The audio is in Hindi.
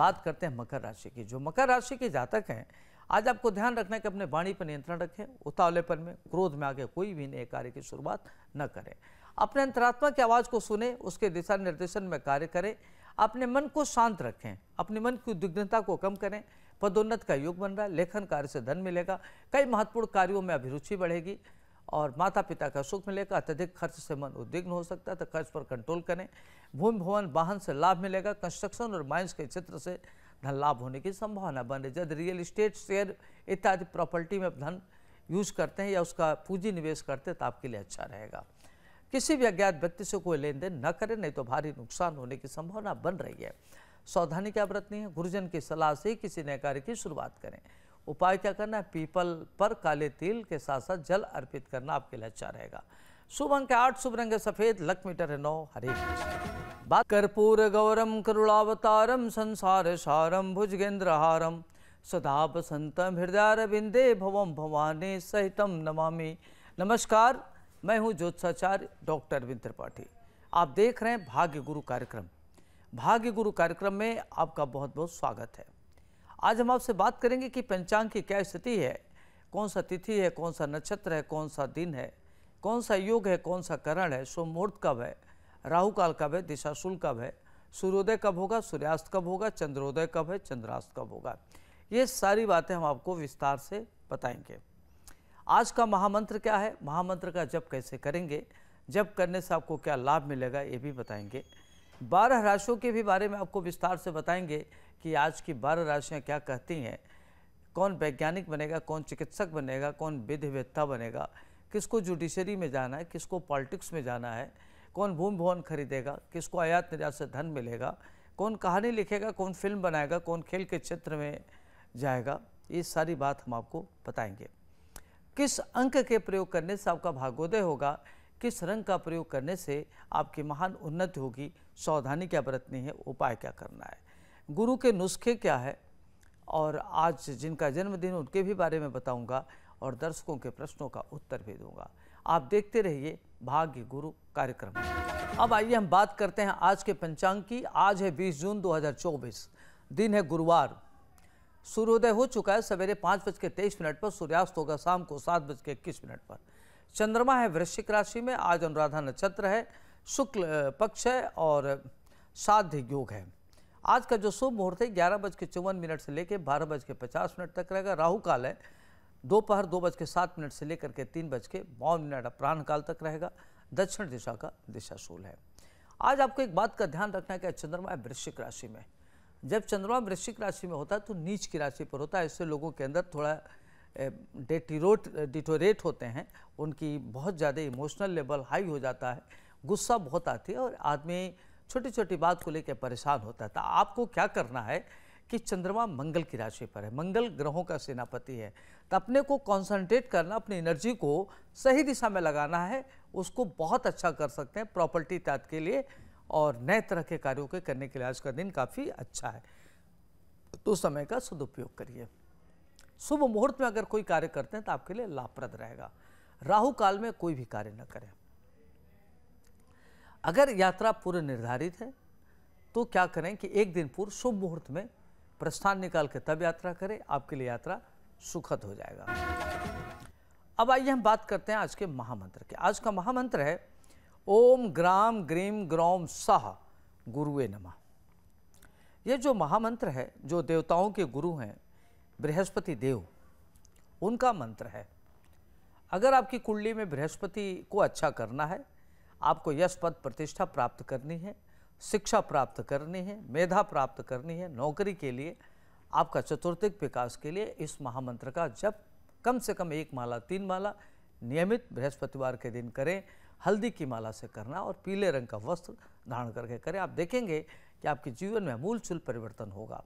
बात करते हैं मकर राशि की जो मकर राशि के जातक हैं आज आपको ध्यान रखना है कि अपने वाणी पर नियंत्रण रखें उतावलेपन में क्रोध में आगे कोई भी नए कार्य की शुरुआत न करें अपने अंतरात्मा की आवाज़ को सुने उसके दिशा निर्देशन में कार्य करें अपने मन को शांत रखें अपने मन की उद्विग्नता को कम करें पदोन्नत का योग बन रहा है लेखन कार्य से धन मिलेगा कई महत्वपूर्ण कार्यों में अभिरुचि बढ़ेगी और माता पिता का सुख मिलेगा अत्यधिक खर्च से मन उद्विग्न हो सकता है तो खर्च पर कंट्रोल करें भूमि भवन वाहन से लाभ मिलेगा कंस्ट्रक्शन और माइंस के क्षेत्र से धन लाभ होने की संभावना बन रही जब रियल इस्टेट शेयर इत्यादि प्रॉपर्टी में धन यूज करते हैं या उसका पूंजी निवेश करते हैं तो आपके लिए अच्छा रहेगा किसी भी अज्ञात व्यक्ति से कोई लेन देन न करें नहीं तो भारी नुकसान होने की संभावना बन रही है सावधानी क्या बरतनी है गुरुजन की सलाह से ही किसी नए कार्य की शुरुआत करें उपाय क्या करना है पीपल पर काले तिल के साथ साथ जल अर्पित करना आपके लिए अच्छा रहेगा शुभ अंक आठ शुभ रंग सफेद लक मीटर है नौ हरे बात कर्पूर गौरम करुणावतारम संसार सारम भुजगेंद्र हारम सदा बसंतम हृदय बिंदे भवम भवानी सहितम नमामि नमस्कार मैं हूं ज्योत्साचार्य डॉक्टर अरविंद त्रिपाठी आप देख रहे हैं भाग्य गुरु कार्यक्रम भाग्य गुरु कार्यक्रम में आपका बहुत बहुत स्वागत है आज हम आपसे बात करेंगे कि पंचांग की क्या स्थिति है कौन सा तिथि है कौन सा नक्षत्र है कौन सा दिन है कौन सा योग है कौन सा करण है सोम मुहूर्त कब है राहु काल कब है दिशाशूल कब है सूर्योदय कब होगा सूर्यास्त कब होगा चंद्रोदय कब है चंद्रास्त कब होगा ये सारी बातें हम आपको विस्तार से बताएंगे आज का महामंत्र क्या है महामंत्र का जप कैसे करेंगे जप करने से आपको क्या लाभ मिलेगा ये भी बताएंगे बारह राशियों के भी बारे में आपको विस्तार से बताएंगे कि आज की बारह राशियाँ क्या कहती हैं कौन वैज्ञानिक बनेगा कौन चिकित्सक बनेगा कौन विधिवेत्ता बनेगा किसको जुडिशरी में जाना है किसको पॉलिटिक्स में जाना है कौन भूमि भवन खरीदेगा किसको आयात निर्यात से धन मिलेगा कौन कहानी लिखेगा कौन फिल्म बनाएगा कौन खेल के क्षेत्र में जाएगा ये सारी बात हम आपको बताएंगे किस अंक के प्रयोग करने से आपका भागोदय होगा किस रंग का प्रयोग करने से आपकी महान उन्नति होगी सावधानी क्या बरतनी है उपाय क्या करना है गुरु के नुस्खे क्या है और आज जिनका जन्मदिन उनके भी बारे में बताऊंगा और दर्शकों के प्रश्नों का उत्तर भी दूंगा आप देखते रहिए भाग्य गुरु कार्यक्रम अब आइए हम बात करते हैं आज के पंचांग की आज है बीस जून दो दिन है गुरुवार सूर्योदय हो चुका है सवेरे पाँच बज के तेईस मिनट पर सूर्यास्त होगा शाम को सात बज के इक्कीस मिनट पर चंद्रमा है वृश्चिक राशि में आज अनुराधा नक्षत्र है शुक्ल पक्ष है और साध्य योग है आज का जो शुभ मुहूर्त है ग्यारह बज के चौवन मिनट से लेकर बारह बज के पचास मिनट तक रहेगा राहु काल है दोपहर दो, दो बज के सात मिनट से लेकर के तीन बज के बावन मिनट अपराह्न काल तक रहेगा दक्षिण दिशा का दिशाशूल है आज आपको एक बात का ध्यान रखना है कि चंद्रमा है वृश्चिक राशि में जब चंद्रमा वृश्चिक राशि में होता है तो नीच की राशि पर होता है इससे लोगों के अंदर थोड़ा डेटीरोट डिटोरेट होते हैं उनकी बहुत ज़्यादा इमोशनल लेवल हाई हो जाता है गुस्सा बहुत आती है और आदमी छोटी छोटी बात को लेकर परेशान होता है तो आपको क्या करना है कि चंद्रमा मंगल की राशि पर है मंगल ग्रहों का सेनापति है तो अपने को कंसंट्रेट करना अपनी एनर्जी को सही दिशा में लगाना है उसको बहुत अच्छा कर सकते हैं प्रॉपर्टी तात के लिए और नए तरह के कार्यों के करने के लिए आज का दिन काफ़ी अच्छा है तो समय का सदुपयोग करिए शुभ मुहूर्त में अगर कोई कार्य करते हैं तो आपके लिए लाभप्रद रहेगा राहु काल में कोई भी कार्य न करें अगर यात्रा पूर्व निर्धारित है तो क्या करें कि एक दिन पूर्व शुभ मुहूर्त में प्रस्थान निकाल के तब यात्रा करें आपके लिए यात्रा सुखद हो जाएगा अब आइए हम बात करते हैं आज के महामंत्र के आज का महामंत्र है ओम ग्राम ग्रीम ग्रौम सह गुरुए नमः ये जो महामंत्र है जो देवताओं के गुरु हैं बृहस्पति देव उनका मंत्र है अगर आपकी कुंडली में बृहस्पति को अच्छा करना है आपको यश पद प्रतिष्ठा प्राप्त करनी है शिक्षा प्राप्त करनी है मेधा प्राप्त करनी है नौकरी के लिए आपका चतुर्थिक विकास के लिए इस महामंत्र का जब कम से कम एक माला तीन माला नियमित बृहस्पतिवार के दिन करें हल्दी की माला से करना और पीले रंग का वस्त्र धारण करके करें आप देखेंगे कि आपके जीवन में अमूलचूल परिवर्तन होगा